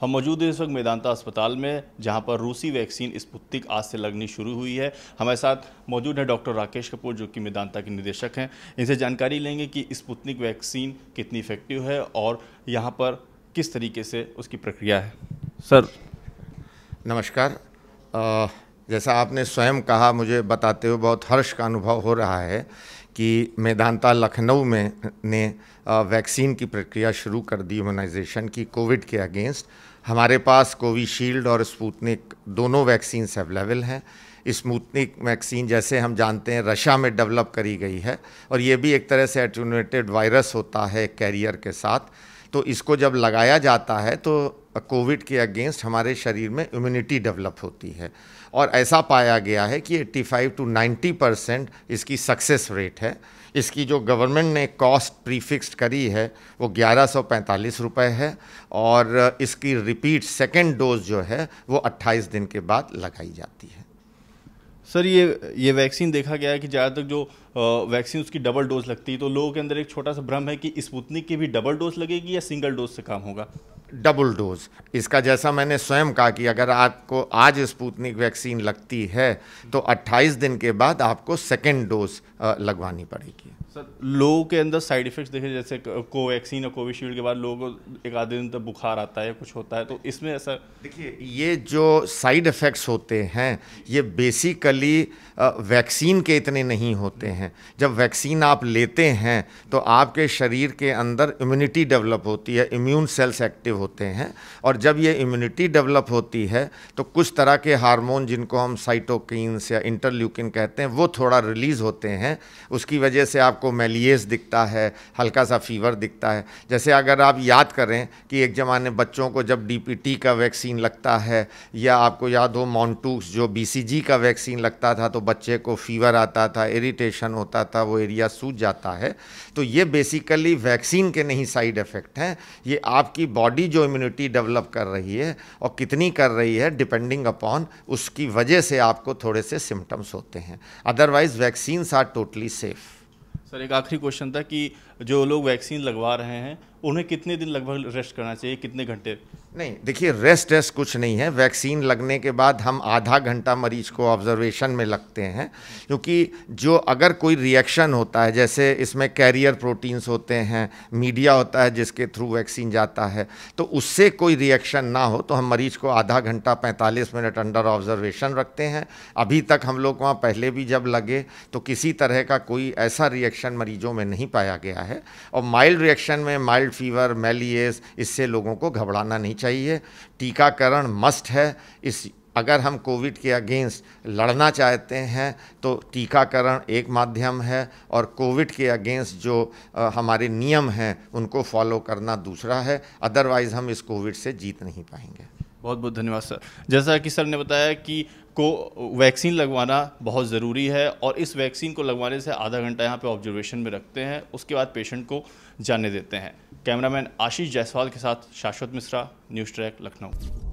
हम मौजूद हैं इस वक्त मेदांता अस्पताल में जहां पर रूसी वैक्सीन स्पुतिक आज से लगनी शुरू हुई है हमारे साथ मौजूद हैं डॉक्टर राकेश कपूर जो कि मेदांता के निदेशक हैं इनसे जानकारी लेंगे कि स्पुतनिक वैक्सीन कितनी इफेक्टिव है और यहाँ पर किस तरीके से उसकी प्रक्रिया है सर नमस्कार जैसा आपने स्वयं कहा मुझे बताते हुए बहुत हर्ष का अनुभव हो रहा है कि मेदांता लखनऊ में ने वैक्सीन की प्रक्रिया शुरू कर दी इम्यूनाइजेशन की कोविड के अगेंस्ट हमारे पास कोविशील्ड और स्पूतनिक दोनों वैक्सीन्स अवेलेबल हैं स्मूथनिक वैक्सीन जैसे हम जानते हैं रशिया में डेवलप करी गई है और ये भी एक तरह से एटेनुएटेड वायरस होता है कैरियर के साथ तो इसको जब लगाया जाता है तो कोविड के अगेंस्ट हमारे शरीर में इम्यूनिटी डेवलप होती है और ऐसा पाया गया है कि 85 टू 90 परसेंट इसकी सक्सेस रेट है इसकी जो गवर्नमेंट ने कॉस्ट प्रीफिक्स करी है वो ग्यारह सौ रुपये है और इसकी रिपीट सेकेंड डोज जो है वो 28 दिन के बाद लगाई जाती है सर ये ये वैक्सीन देखा गया है कि ज़्यादातर जो वैक्सीन उसकी डबल डोज लगती है तो लोगों के अंदर एक छोटा सा भ्रम है कि स्पुतनिक की भी डबल डोज लगेगी या सिंगल डोज से काम होगा डबल डोज इसका जैसा मैंने स्वयं कहा कि अगर आपको आज स्पूतनिक वैक्सीन लगती है तो 28 दिन के बाद आपको सेकेंड डोज लगवानी पड़ेगी सर लोगों के अंदर साइड इफेक्ट्स देखे जैसे कोवैक्सीन और कोविशील्ड के बाद लोगों को एक आधे दिन तक बुखार आता है कुछ होता है तो इसमें ऐसा देखिए ये जो साइड इफ़ेक्ट्स होते हैं ये बेसिकली वैक्सीन के इतने नहीं होते हैं जब वैक्सीन आप लेते हैं तो आपके शरीर के अंदर इम्यूनिटी डेवलप होती है इम्यून सेल्स एक्टिव होते हैं और जब ये इम्यूनिटी डेवलप होती है तो कुछ तरह के हार्मोन जिनको हम साइटोकिन्स या इंटरल्यूकिन कहते हैं वो थोड़ा रिलीज़ होते हैं उसकी वजह से आपको आपको मेलियस दिखता है हल्का सा फीवर दिखता है जैसे अगर आप याद करें कि एक ज़माने बच्चों को जब डी का वैक्सीन लगता है या आपको याद हो मॉन्टूस जो बी का वैक्सीन लगता था तो बच्चे को फीवर आता था इरीटेशन होता था वो एरिया सूज जाता है तो ये बेसिकली वैक्सीन के नहीं साइड इफ़ेक्ट हैं ये आपकी बॉडी जो इम्यूनिटी डेवलप कर रही है और कितनी कर रही है डिपेंडिंग अपॉन उसकी वजह से आपको थोड़े से सिम्टम्स होते हैं otherwise vaccines are totally safe sir एक आखिरी क्वेश्चन था कि जो लोग वैक्सीन लगवा रहे हैं उन्हें कितने दिन लगभग रेस्ट करना चाहिए कितने घंटे नहीं देखिए रेस्ट रेस्ट कुछ नहीं है वैक्सीन लगने के बाद हम आधा घंटा मरीज को ऑब्जर्वेशन में लगते हैं क्योंकि जो अगर कोई रिएक्शन होता है जैसे इसमें कैरियर प्रोटीन्स होते हैं मीडिया होता है जिसके थ्रू वैक्सीन जाता है तो उससे कोई रिएक्शन ना हो तो हम मरीज को आधा घंटा 45 मिनट अंडर ऑब्जर्वेशन रखते हैं अभी तक हम लोग वहाँ पहले भी जब लगे तो किसी तरह का कोई ऐसा रिएक्शन मरीजों में नहीं पाया गया है और माइल्ड रिएक्शन में माइल्ड फीवर मेलियस इससे लोगों को घबराना नहीं चाहिए टीकाकरण मस्ट है इस अगर हम कोविड के अगेंस्ट लड़ना चाहते हैं तो टीकाकरण एक माध्यम है और कोविड के अगेंस्ट जो आ, हमारे नियम हैं उनको फॉलो करना दूसरा है अदरवाइज़ हम इस कोविड से जीत नहीं पाएंगे बहुत बहुत धन्यवाद सर जैसा कि सर ने बताया कि को वैक्सीन लगवाना बहुत ज़रूरी है और इस वैक्सीन को लगवाने से आधा घंटा यहाँ पे ऑब्जर्वेशन में रखते हैं उसके बाद पेशेंट को जाने देते हैं कैमरामैन आशीष जायसवाल के साथ शाश्वत मिश्रा न्यूज़ ट्रैक लखनऊ